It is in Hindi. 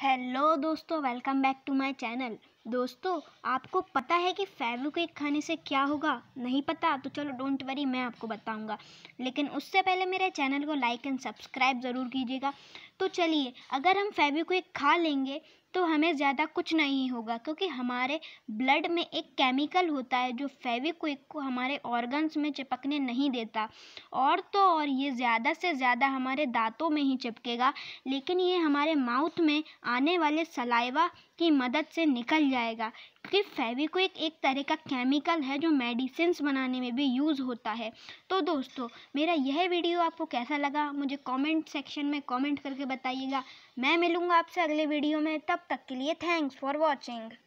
हेलो दोस्तों welcome back to my channel दोस्तों आपको पता है कि फेविक्विक खाने से क्या होगा नहीं पता तो चलो डोंट वरी मैं आपको बताऊंगा लेकिन उससे पहले मेरे चैनल को लाइक एंड सब्सक्राइब ज़रूर कीजिएगा तो चलिए अगर हम फेविक्विक खा लेंगे तो हमें ज़्यादा कुछ नहीं होगा क्योंकि हमारे ब्लड में एक केमिकल होता है जो फेविक्विक को हमारे ऑर्गन्स में चिपकने नहीं देता और तो और ये ज़्यादा से ज़्यादा हमारे दांतों में ही चिपकेगा लेकिन ये हमारे माउथ में आने वाले सलाइवा की मदद से निकल जाएगा क्योंकि फेविक्विक एक तरह का केमिकल है जो मेडिसिन बनाने में भी यूज़ होता है तो दोस्तों मेरा यह वीडियो आपको कैसा लगा मुझे कमेंट सेक्शन में कमेंट करके बताइएगा मैं मिलूँगा आपसे अगले वीडियो में तब तक के लिए थैंक्स फॉर वॉचिंग